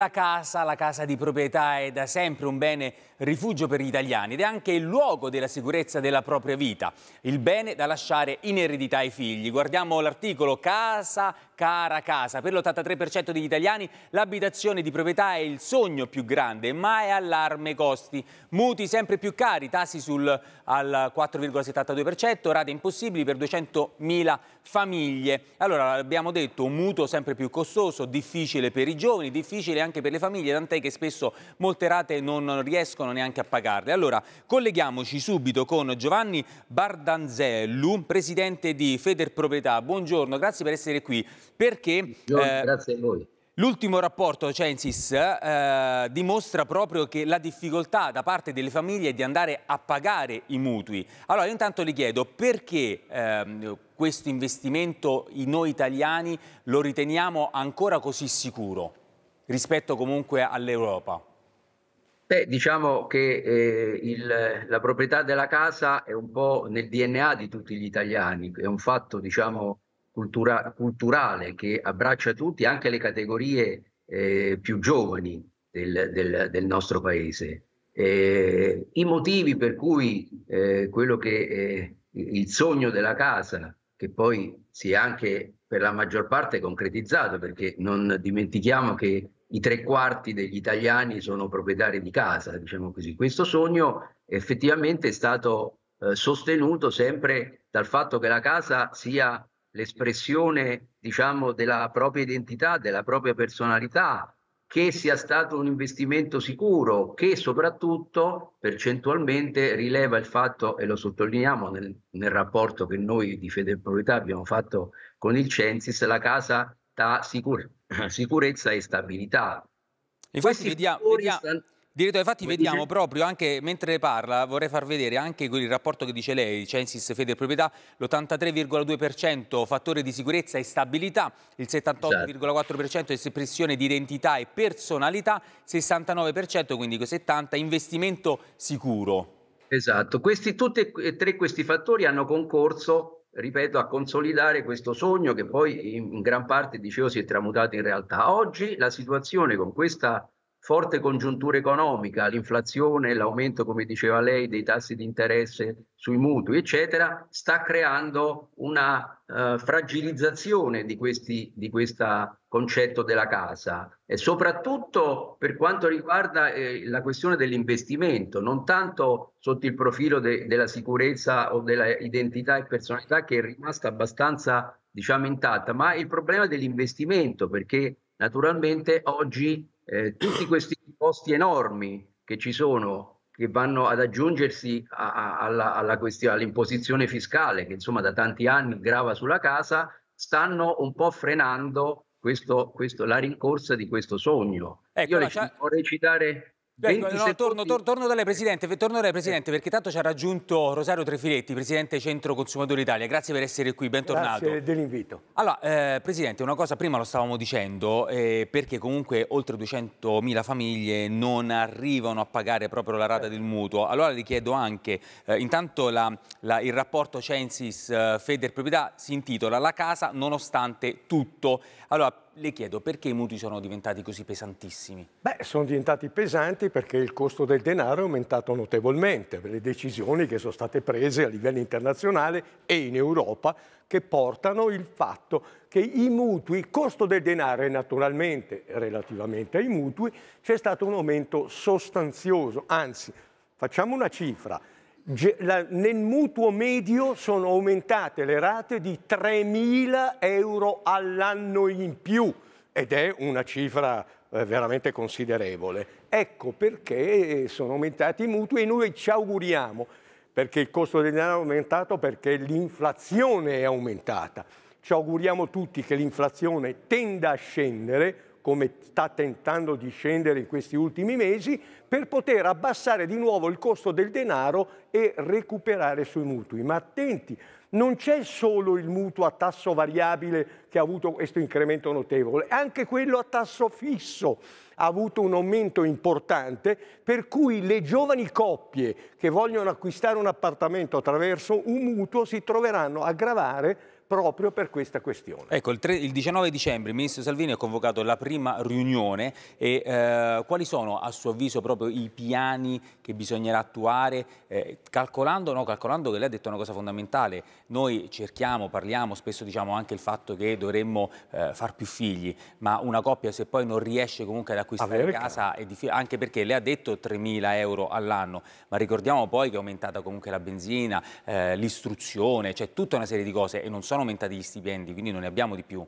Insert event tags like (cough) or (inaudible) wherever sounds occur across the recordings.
La casa, la casa di proprietà è da sempre un bene rifugio per gli italiani ed è anche il luogo della sicurezza della propria vita, il bene da lasciare in eredità ai figli. Guardiamo l'articolo Casa, cara casa. Per l'83% degli italiani l'abitazione di proprietà è il sogno più grande, ma è allarme costi. Muti sempre più cari, tassi sul, al 4,72%, rate impossibili per 200.000 famiglie. Allora, abbiamo detto, un mutuo sempre più costoso, difficile per i giovani, difficile anche anche per le famiglie, tant'è che spesso molte rate non riescono neanche a pagarle. Allora, colleghiamoci subito con Giovanni Bardanzellu, presidente di Federproprietà. Buongiorno, grazie per essere qui. Perché, Buongiorno, eh, grazie a voi. L'ultimo rapporto Censis eh, dimostra proprio che la difficoltà da parte delle famiglie è di andare a pagare i mutui. Allora io intanto le chiedo perché eh, questo investimento noi italiani lo riteniamo ancora così sicuro? rispetto comunque all'Europa? Beh, diciamo che eh, il, la proprietà della casa è un po' nel DNA di tutti gli italiani, è un fatto diciamo, cultura, culturale che abbraccia tutti, anche le categorie eh, più giovani del, del, del nostro paese. Eh, I motivi per cui eh, quello che eh, il sogno della casa, che poi si è anche per la maggior parte concretizzato, perché non dimentichiamo che i tre quarti degli italiani sono proprietari di casa, diciamo così. Questo sogno effettivamente è stato eh, sostenuto sempre dal fatto che la casa sia l'espressione, diciamo, della propria identità, della propria personalità, che sia stato un investimento sicuro, che soprattutto percentualmente rileva il fatto, e lo sottolineiamo nel, nel rapporto che noi di Fede e Proprietà abbiamo fatto con il Censis, la casa da sicura sicurezza e stabilità. Infatti vediamo, vediamo, sta... direttore, infatti vediamo dice... proprio anche mentre parla, vorrei far vedere anche il rapporto che dice lei, Censis Fede Proprietà, l'83,2% fattore di sicurezza e stabilità, il 78,4% espressione di identità e personalità, 69% quindi 70% investimento sicuro. Esatto, questi, tutti e tre questi fattori hanno concorso ripeto, a consolidare questo sogno che poi in gran parte, dicevo, si è tramutato in realtà. Oggi la situazione con questa forte congiuntura economica, l'inflazione, l'aumento, come diceva lei, dei tassi di interesse sui mutui, eccetera, sta creando una eh, fragilizzazione di, questi, di questo concetto della casa e soprattutto per quanto riguarda eh, la questione dell'investimento, non tanto sotto il profilo de- della sicurezza o della identità e personalità che è rimasta abbastanza diciamo intatta, ma il problema dell'investimento perché naturalmente oggi eh, tutti questi costi enormi che ci sono, che vanno ad aggiungersi a, a, alla, alla questione, all'imposizione fiscale, che insomma da tanti anni grava sulla casa, stanno un po' frenando questo, questo, la rincorsa di questo sogno. Ecco, Io le, vorrei citare Ecco, no, torno, torno, torno da lei, Presidente, tornerei, Presidente, perché tanto ci ha raggiunto Rosario Trefiletti, Presidente Centro Consumatori Italia. Grazie per essere qui, bentornato. Grazie dell'invito. Allora, eh, Presidente, una cosa prima lo stavamo dicendo, eh, perché comunque oltre 200.000 famiglie non arrivano a pagare proprio la rata eh. del mutuo. Allora le chiedo anche, eh, intanto la, la, il rapporto Censis eh, Feder Proprietà si intitola La casa nonostante tutto. Allora, le chiedo perché i mutui sono diventati così pesantissimi? Beh, sono diventati pesanti perché il costo del denaro è aumentato notevolmente per le decisioni che sono state prese a livello internazionale e in Europa che portano il fatto che i mutui, il costo del denaro e naturalmente relativamente ai mutui, c'è stato un aumento sostanzioso, anzi facciamo una cifra, nel mutuo medio sono aumentate le rate di 3.000 euro all'anno in più ed è una cifra eh, veramente considerevole. Ecco perché eh, sono aumentati i mutui e noi ci auguriamo, perché il costo del denaro è aumentato, perché l'inflazione è aumentata. Ci auguriamo tutti che l'inflazione tenda a scendere, come sta tentando di scendere in questi ultimi mesi, per poter abbassare di nuovo il costo del denaro e recuperare sui mutui. Ma attenti, non c'è solo il mutuo a tasso variabile che ha avuto questo incremento notevole, anche quello a tasso fisso ha avuto un aumento importante, per cui le giovani coppie che vogliono acquistare un appartamento attraverso un mutuo si troveranno a gravare proprio per questa questione. Ecco, il, 3, il 19 dicembre il ministro Salvini ha convocato la prima riunione e eh, quali sono a suo avviso proprio i piani che bisognerà attuare, eh, calcolando, no, calcolando, che lei ha detto una cosa fondamentale, noi cerchiamo, parliamo, spesso diciamo anche il fatto che dovremmo eh, far più figli, ma una coppia se poi non riesce comunque ad acquistare Avere casa, anche perché lei ha detto 3.000 euro all'anno, ma ricordiamo poi che è aumentata comunque la benzina, eh, l'istruzione, cioè tutta una serie di cose e non sono sono aumentati gli stipendi, quindi non ne abbiamo di più.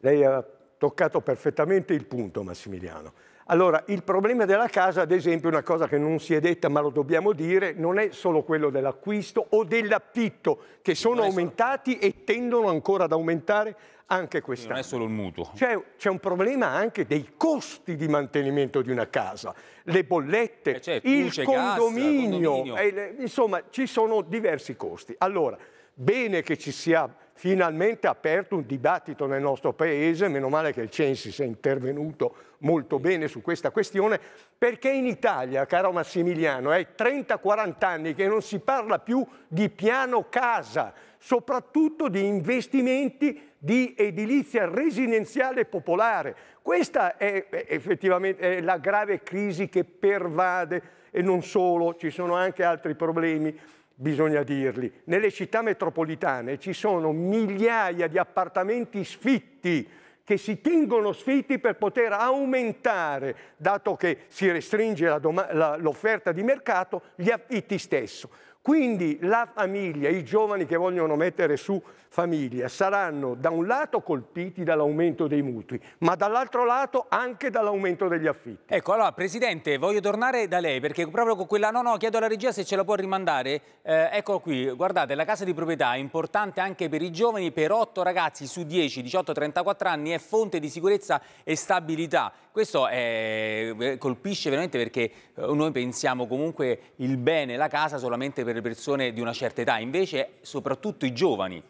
Lei ha toccato perfettamente il punto, Massimiliano. Allora, il problema della casa, ad esempio, è una cosa che non si è detta, ma lo dobbiamo dire, non è solo quello dell'acquisto o dell'affitto, che sono aumentati solo... e tendono ancora ad aumentare anche quest'anno. Non è solo il mutuo. C'è, un problema anche dei costi di mantenimento di una casa, le bollette, eh certo, il, luce, condominio, gas, condominio. Eh, insomma, ci sono diversi costi. Allora, bene che ci sia finalmente aperto un dibattito nel nostro Paese, meno male che il Censi sia intervenuto molto bene su questa questione, perché in Italia, caro Massimiliano, è 30-40 anni che non si parla più di piano casa, soprattutto di investimenti di edilizia residenziale popolare. Questa è effettivamente la grave crisi che pervade e non solo, ci sono anche altri problemi bisogna dirli. Nelle città metropolitane ci sono migliaia di appartamenti sfitti che si tengono sfitti per poter aumentare, dato che si restringe l'offerta di mercato, gli affitti stesso. Quindi la famiglia, i giovani che vogliono mettere su famiglia, saranno da un lato colpiti dall'aumento dei mutui, ma dall'altro lato anche dall'aumento degli affitti. Ecco, allora Presidente, voglio tornare da lei perché proprio con quella... No, no, chiedo alla regia se ce la può rimandare. Eh, ecco qui, guardate, la casa di proprietà è importante anche per i giovani, per 8 ragazzi su 10, 18-34 anni, è fonte di sicurezza e stabilità. Questo è... Eh, colpisce veramente perché eh, noi pensiamo comunque il bene, la casa solamente per le persone di una certa età, invece soprattutto i giovani.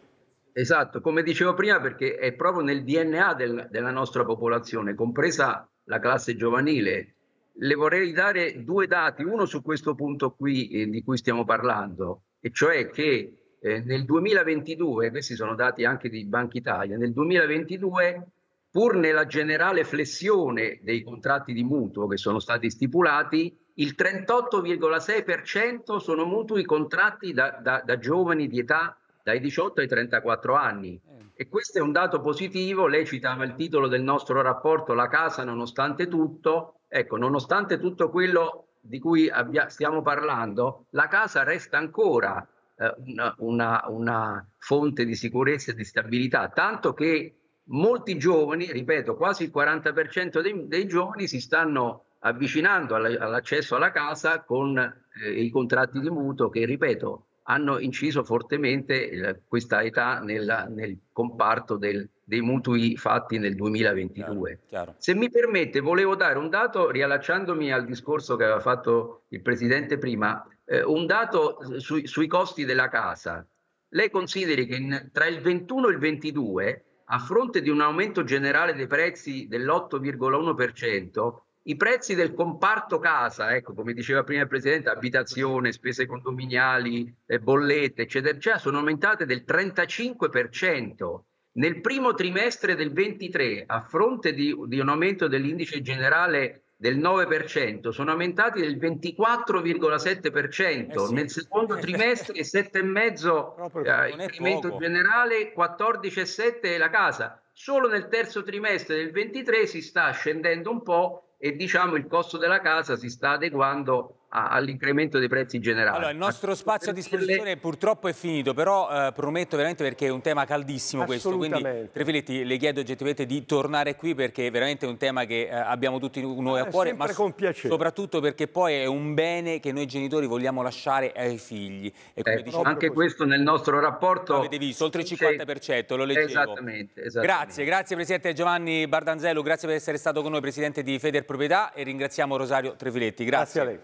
Esatto, come dicevo prima, perché è proprio nel DNA del, della nostra popolazione, compresa la classe giovanile. Le vorrei dare due dati, uno su questo punto qui eh, di cui stiamo parlando, e cioè che eh, nel 2022, questi sono dati anche di Banca Italia, nel 2022 pur nella generale flessione dei contratti di mutuo che sono stati stipulati, il 38,6% sono mutui contratti da, da, da giovani di età dai 18 ai 34 anni. Eh. E questo è un dato positivo, lei citava il titolo del nostro rapporto La casa nonostante tutto, ecco, nonostante tutto quello di cui abbia, stiamo parlando, la casa resta ancora eh, una, una, una fonte di sicurezza e di stabilità, tanto che molti giovani, ripeto, quasi il 40% dei, dei giovani si stanno avvicinando all'accesso alla casa con eh, i contratti di mutuo che, ripeto, hanno inciso fortemente eh, questa età nella, nel comparto del, dei mutui fatti nel 2022. Chiaro, chiaro. Se mi permette, volevo dare un dato, riallacciandomi al discorso che aveva fatto il Presidente prima, eh, un dato su, sui costi della casa. Lei consideri che in, tra il 21 e il 22 a fronte di un aumento generale dei prezzi dell'8,1%, i prezzi del comparto casa, ecco, come diceva prima il Presidente, abitazione, spese condominiali, bollette, eccetera, eccetera, sono aumentate del 35%. Nel primo trimestre del 23, a fronte di, di un aumento dell'indice generale del 9% sono aumentati del 24,7%, eh sì. nel secondo (laughs) trimestre 7,5% eh, il poco. generale, 14,7% la casa, solo nel terzo trimestre del 23 si sta scendendo un po' e diciamo il costo della casa si sta adeguando all'incremento dei prezzi generali. Allora, il nostro ecco, spazio a disposizione purtroppo è finito, però eh, prometto veramente perché è un tema caldissimo questo, quindi Trefiletti le chiedo oggettivamente di tornare qui perché è veramente un tema che eh, abbiamo tutti noi ah, a eh, cuore, ma con piacere. soprattutto perché poi è un bene che noi genitori vogliamo lasciare ai figli. Diciamo, anche questo nel nostro rapporto... Avete visto, oltre il 50%, lo leggevo. Esattamente, esattamente. Grazie, grazie Presidente Giovanni Bardanzello, grazie per essere stato con noi, Presidente di Federpro proprietà e ringraziamo Rosario Treviletti. Grazie. Grazie a lei.